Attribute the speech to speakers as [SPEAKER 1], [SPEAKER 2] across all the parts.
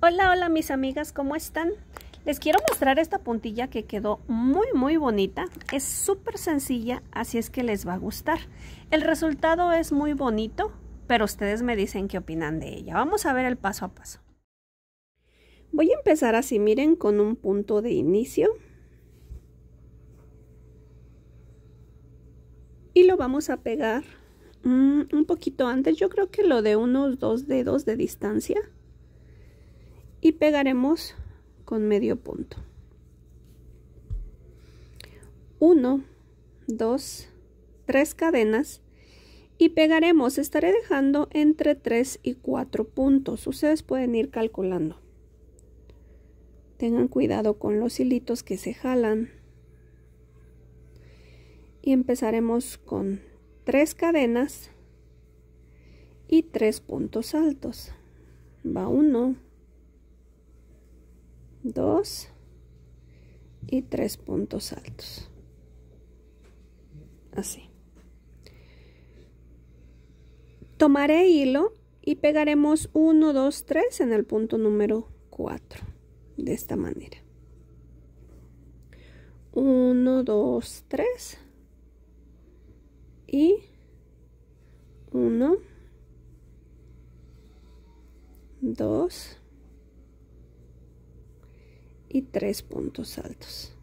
[SPEAKER 1] Hola, hola mis amigas, ¿cómo están? Les quiero mostrar esta puntilla que quedó muy muy bonita, es súper sencilla, así es que les va a gustar. El resultado es muy bonito, pero ustedes me dicen qué opinan de ella. Vamos a ver el paso a paso. Voy a empezar así, miren, con un punto de inicio. Y lo vamos a pegar mm, un poquito antes, yo creo que lo de unos dos dedos de distancia y pegaremos con medio punto 1 2 3 cadenas y pegaremos estaré dejando entre 3 y 4 puntos ustedes pueden ir calculando tengan cuidado con los hilitos que se jalan y empezaremos con 3 cadenas y 3 puntos altos va 1 2 y 3 puntos altos así tomaré hilo y pegaremos 1 2 3 en el punto número 4 de esta manera 1 2 3 y 1 2 y tres puntos altos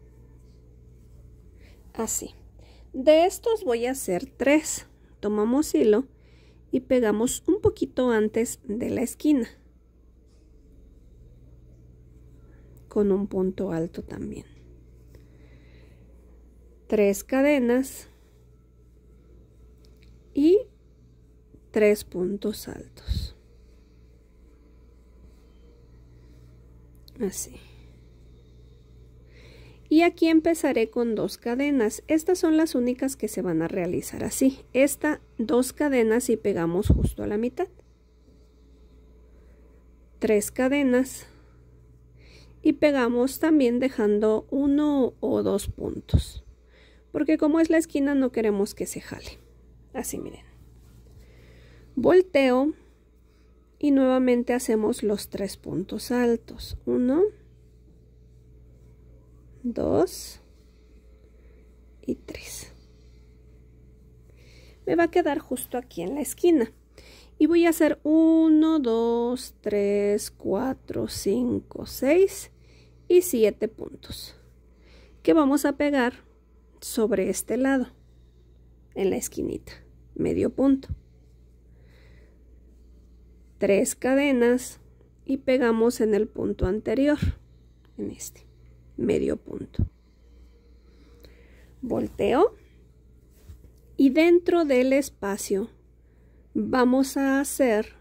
[SPEAKER 1] así de estos voy a hacer tres tomamos hilo y pegamos un poquito antes de la esquina con un punto alto también tres cadenas y tres puntos altos así y aquí empezaré con dos cadenas. Estas son las únicas que se van a realizar así. Esta, dos cadenas y pegamos justo a la mitad. Tres cadenas. Y pegamos también dejando uno o dos puntos. Porque como es la esquina no queremos que se jale. Así miren. Volteo y nuevamente hacemos los tres puntos altos. Uno. 2 y 3 me va a quedar justo aquí en la esquina y voy a hacer 1 2 3 4 5 6 y 7 puntos que vamos a pegar sobre este lado en la esquinita medio punto tres cadenas y pegamos en el punto anterior en este medio punto. Volteo y dentro del espacio vamos a hacer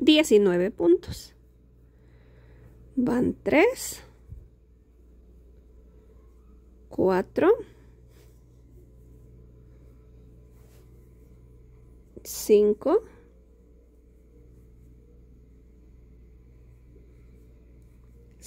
[SPEAKER 1] 19 puntos. Van 3, 4, 5,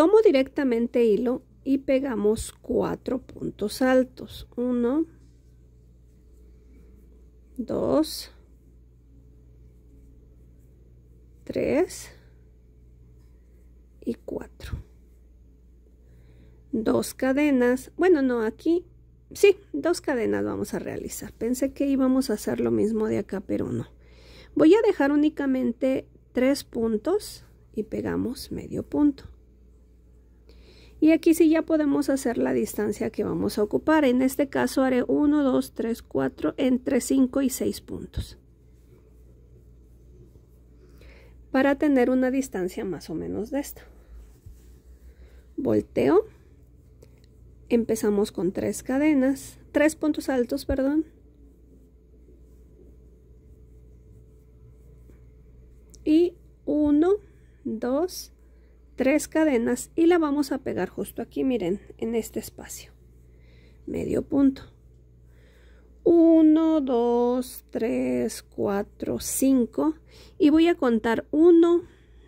[SPEAKER 1] Tomo directamente hilo y pegamos cuatro puntos altos. Uno, dos, tres y cuatro. Dos cadenas. Bueno, no, aquí sí, dos cadenas vamos a realizar. Pensé que íbamos a hacer lo mismo de acá, pero no. Voy a dejar únicamente tres puntos y pegamos medio punto. Y aquí sí ya podemos hacer la distancia que vamos a ocupar. En este caso haré 1, 2, 3, 4, entre 5 y 6 puntos. Para tener una distancia más o menos de esto Volteo. Empezamos con 3 cadenas, tres puntos altos, perdón. Y 1, 2, tres cadenas y la vamos a pegar justo aquí, miren, en este espacio. Medio punto. 1, 2, 3, 4, 5 y voy a contar 1,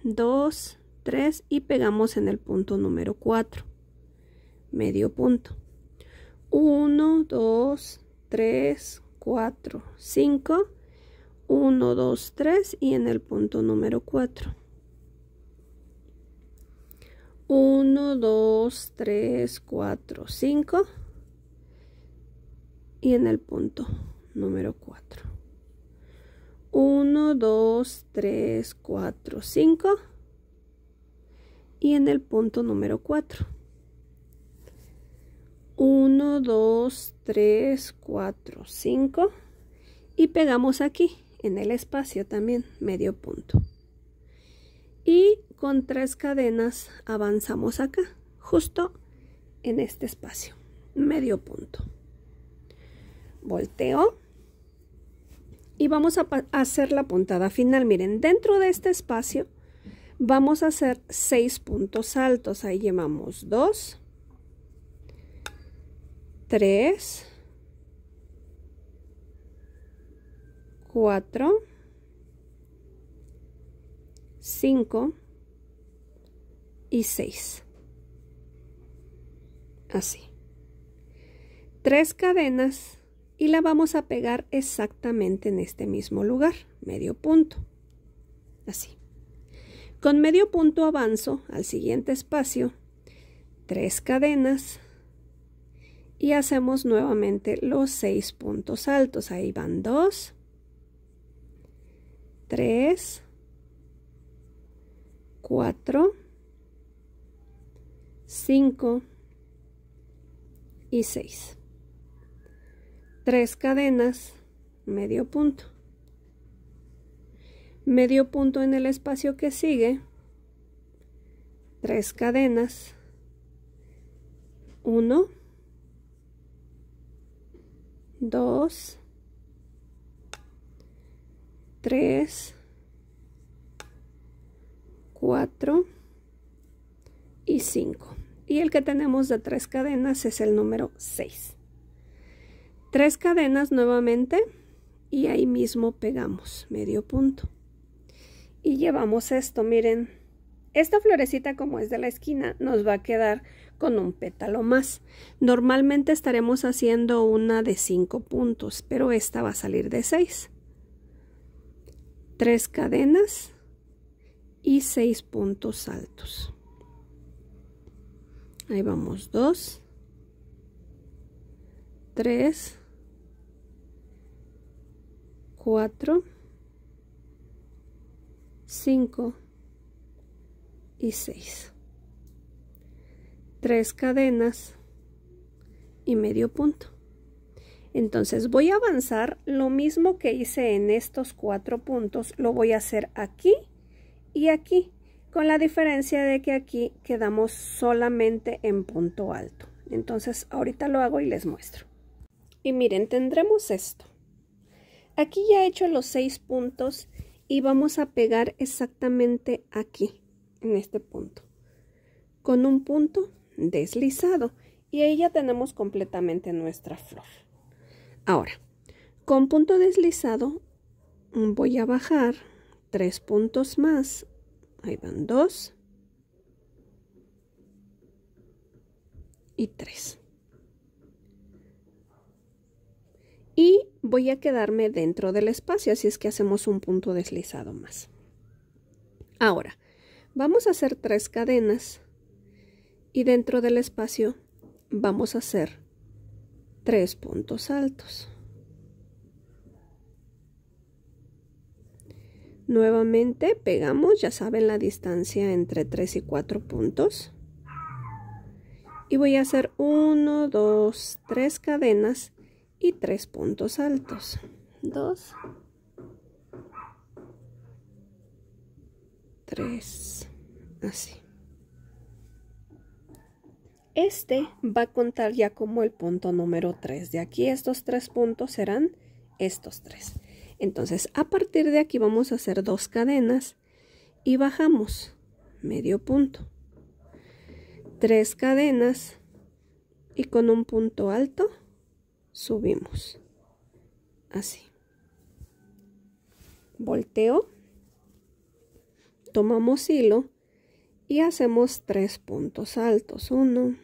[SPEAKER 1] 2, 3 y pegamos en el punto número 4. Medio punto. 1, 2, 3, 4, 5, 1, 2, 3 y en el punto número 4. 1, 2, 3, 4, 5 y en el punto número 4. 1, 2, 3, 4, 5 y en el punto número 4. 1, 2, 3, 4, 5 y pegamos aquí en el espacio también medio punto. Y con tres cadenas avanzamos acá justo en este espacio medio punto volteo y vamos a hacer la puntada final miren dentro de este espacio vamos a hacer seis puntos altos ahí llevamos dos tres cuatro cinco y 6. Así. Tres cadenas y la vamos a pegar exactamente en este mismo lugar, medio punto. Así. Con medio punto avanzo al siguiente espacio, tres cadenas y hacemos nuevamente los seis puntos altos. Ahí van dos, tres, 4 5 y 6. Tres cadenas, medio punto. Medio punto en el espacio que sigue. Tres cadenas. 1, 2, 3, 4 y 5 y el que tenemos de tres cadenas es el número 6. Tres cadenas nuevamente y ahí mismo pegamos medio punto. Y llevamos esto, miren, esta florecita como es de la esquina nos va a quedar con un pétalo más. Normalmente estaremos haciendo una de 5 puntos, pero esta va a salir de 6. Tres cadenas y 6 puntos altos ahí vamos dos tres cuatro cinco y seis tres cadenas y medio punto entonces voy a avanzar lo mismo que hice en estos cuatro puntos lo voy a hacer aquí y aquí con la diferencia de que aquí quedamos solamente en punto alto. Entonces ahorita lo hago y les muestro. Y miren, tendremos esto. Aquí ya he hecho los seis puntos y vamos a pegar exactamente aquí, en este punto. Con un punto deslizado y ahí ya tenemos completamente nuestra flor. Ahora, con punto deslizado voy a bajar tres puntos más Ahí van dos. Y tres. Y voy a quedarme dentro del espacio, así es que hacemos un punto deslizado más. Ahora, vamos a hacer tres cadenas y dentro del espacio vamos a hacer tres puntos altos. Nuevamente pegamos, ya saben la distancia entre 3 y 4 puntos. Y voy a hacer 1, 2, 3 cadenas y 3 puntos altos. 2, 3, así. Este va a contar ya como el punto número 3. De aquí estos 3 puntos serán estos 3. Entonces, a partir de aquí vamos a hacer dos cadenas y bajamos medio punto. Tres cadenas y con un punto alto subimos. Así. Volteo. Tomamos hilo y hacemos tres puntos altos. Uno,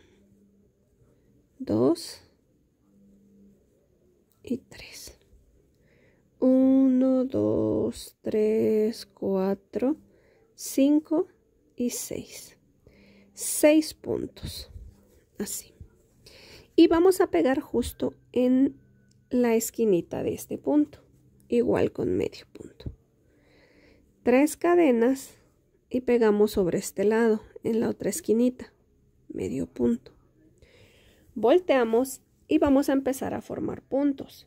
[SPEAKER 1] dos y tres. 1, 2, 3, 4, 5 y 6. 6 puntos. Así. Y vamos a pegar justo en la esquinita de este punto. Igual con medio punto. Tres cadenas y pegamos sobre este lado, en la otra esquinita. Medio punto. Volteamos y vamos a empezar a formar puntos.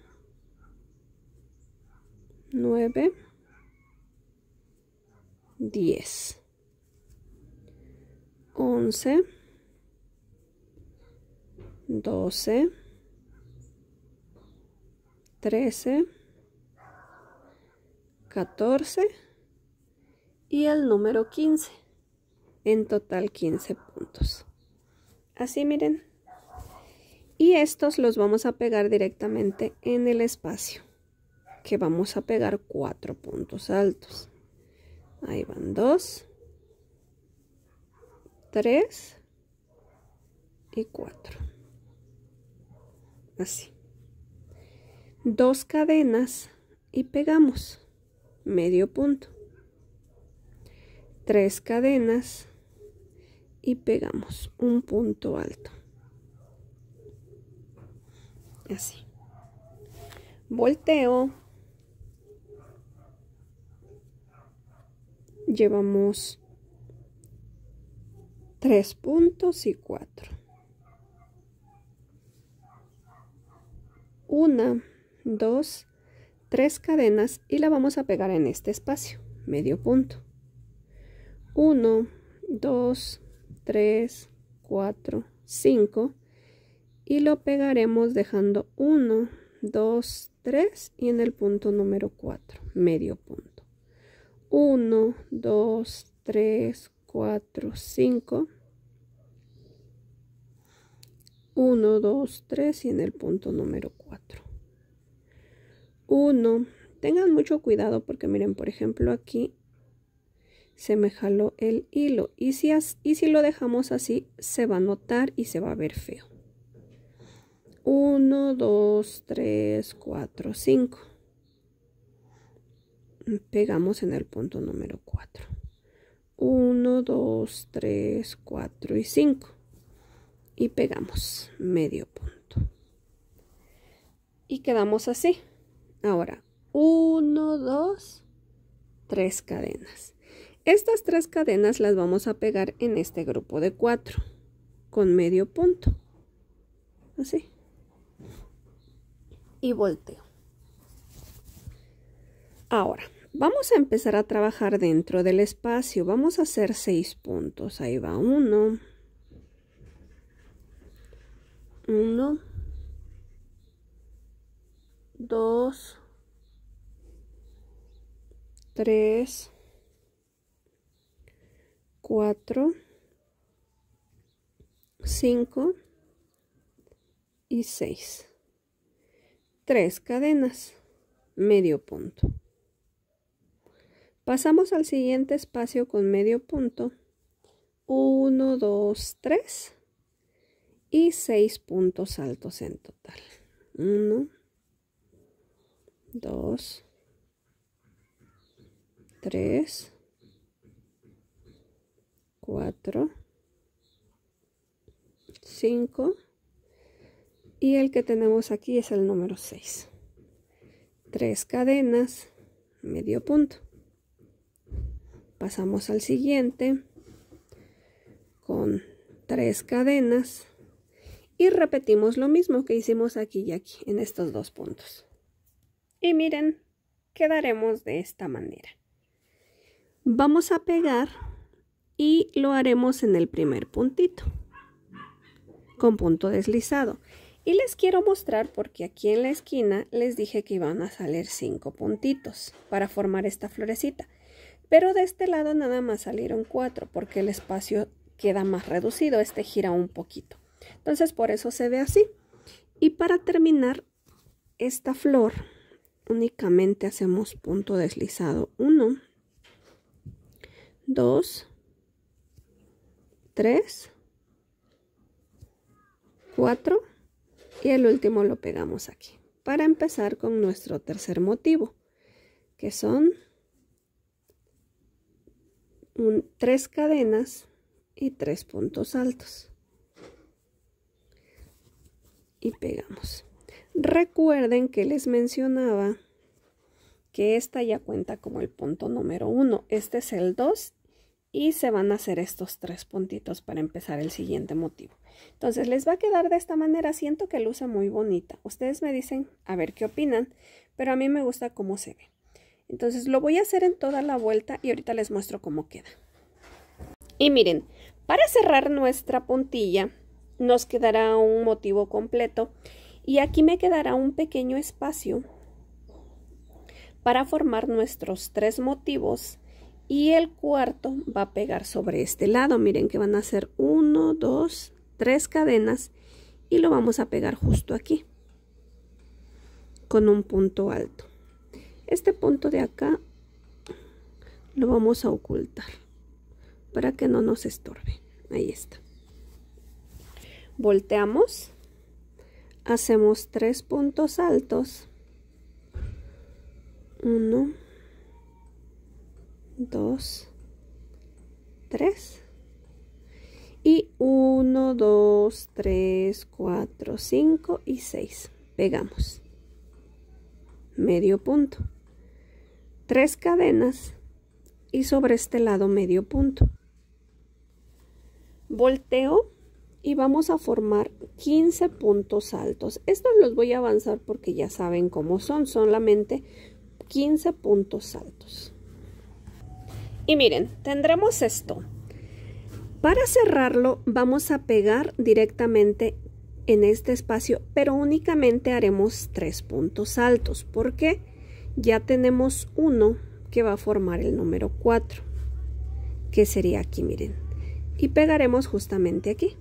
[SPEAKER 1] 9, 10, 11, 12, 13, 14 y el número 15. En total 15 puntos. Así miren. Y estos los vamos a pegar directamente en el espacio que vamos a pegar cuatro puntos altos. Ahí van dos, tres y cuatro. Así. Dos cadenas y pegamos medio punto. Tres cadenas y pegamos un punto alto. Así. Volteo llevamos 3 puntos y 4. 1, 2, 3 cadenas y la vamos a pegar en este espacio, medio punto. 1, 2, 3, 4, 5 y lo pegaremos dejando 1, 2, 3 y en el punto número 4, medio punto. 1, 2, 3, 4, 5. 1, 2, 3 y en el punto número 4. 1. Tengan mucho cuidado porque miren, por ejemplo, aquí se me jaló el hilo. Y si, y si lo dejamos así, se va a notar y se va a ver feo. 1, 2, 3, 4, 5 pegamos en el punto número 4 1 2 3 4 y 5 y pegamos medio punto y quedamos así ahora 1 2 3 cadenas estas tres cadenas las vamos a pegar en este grupo de 4 con medio punto así y volteo Ahora, vamos a empezar a trabajar dentro del espacio. Vamos a hacer seis puntos. Ahí va uno. Uno. Dos. Tres. Cuatro. Cinco. Y seis. Tres cadenas. Medio punto. Pasamos al siguiente espacio con medio punto. 1, 2, 3 y 6 puntos altos en total. 1, 2, 3, 4, 5 y el que tenemos aquí es el número 6. 3 cadenas, medio punto pasamos al siguiente con tres cadenas y repetimos lo mismo que hicimos aquí y aquí en estos dos puntos y miren quedaremos de esta manera vamos a pegar y lo haremos en el primer puntito con punto deslizado y les quiero mostrar porque aquí en la esquina les dije que iban a salir cinco puntitos para formar esta florecita pero de este lado nada más salieron cuatro porque el espacio queda más reducido, este gira un poquito. Entonces por eso se ve así. Y para terminar esta flor únicamente hacemos punto deslizado 1, 2, 3, 4 y el último lo pegamos aquí para empezar con nuestro tercer motivo que son tres cadenas y tres puntos altos y pegamos recuerden que les mencionaba que esta ya cuenta como el punto número uno este es el 2 y se van a hacer estos tres puntitos para empezar el siguiente motivo. Entonces les va a quedar de esta manera, siento que luce muy bonita. Ustedes me dicen a ver qué opinan, pero a mí me gusta cómo se ve. Entonces lo voy a hacer en toda la vuelta y ahorita les muestro cómo queda. Y miren, para cerrar nuestra puntilla nos quedará un motivo completo y aquí me quedará un pequeño espacio para formar nuestros tres motivos y el cuarto va a pegar sobre este lado. Miren que van a ser 1, 2, tres cadenas y lo vamos a pegar justo aquí con un punto alto este punto de acá lo vamos a ocultar para que no nos estorbe ahí está volteamos hacemos tres puntos altos uno dos tres y uno, dos, tres, cuatro, cinco y seis. Pegamos. Medio punto tres cadenas y sobre este lado medio punto. Volteo y vamos a formar 15 puntos altos. Estos los voy a avanzar porque ya saben cómo son, solamente 15 puntos altos. Y miren, tendremos esto. Para cerrarlo vamos a pegar directamente en este espacio, pero únicamente haremos tres puntos altos. ¿Por qué? ya tenemos uno que va a formar el número 4 que sería aquí miren y pegaremos justamente aquí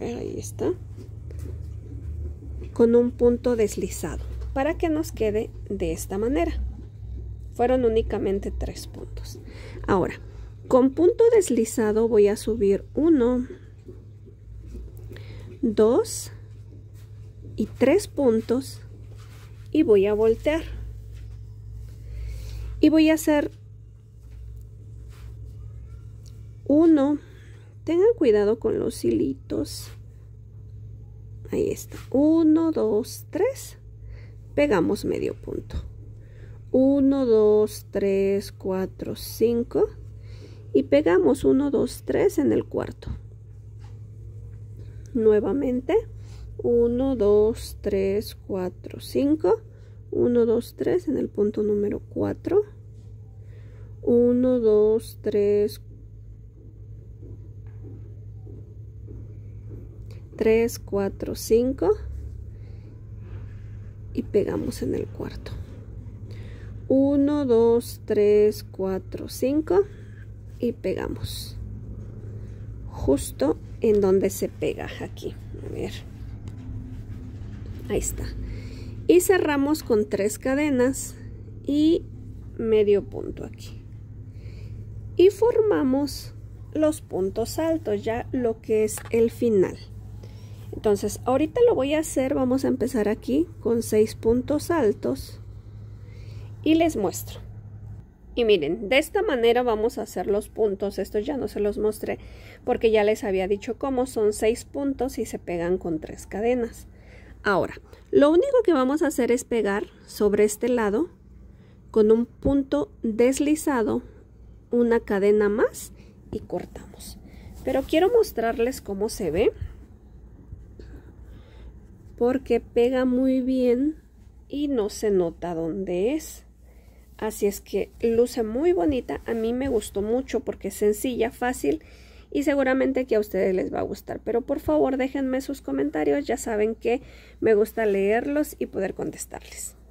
[SPEAKER 1] ahí está con un punto deslizado para que nos quede de esta manera fueron únicamente tres puntos ahora con punto deslizado voy a subir uno dos y tres puntos y voy a voltear y voy a hacer uno tengan cuidado con los hilitos ahí está 1 2 3 pegamos medio punto 1 2 3 4 5 y pegamos 1 2 3 en el cuarto nuevamente 1 2 3 4 5 1, 2, 3 en el punto número 4. 1, 2, 3, 3, 4, 5 y pegamos en el cuarto. 1, 2, 3, 4, 5 y pegamos justo en donde se pega aquí. A ver. Ahí está y cerramos con tres cadenas y medio punto aquí y formamos los puntos altos ya lo que es el final entonces ahorita lo voy a hacer vamos a empezar aquí con seis puntos altos y les muestro y miren, de esta manera vamos a hacer los puntos. Estos ya no se los mostré porque ya les había dicho cómo son seis puntos y se pegan con tres cadenas. Ahora, lo único que vamos a hacer es pegar sobre este lado con un punto deslizado una cadena más y cortamos. Pero quiero mostrarles cómo se ve porque pega muy bien y no se nota dónde es. Así es que luce muy bonita, a mí me gustó mucho porque es sencilla, fácil y seguramente que a ustedes les va a gustar. Pero por favor déjenme sus comentarios, ya saben que me gusta leerlos y poder contestarles.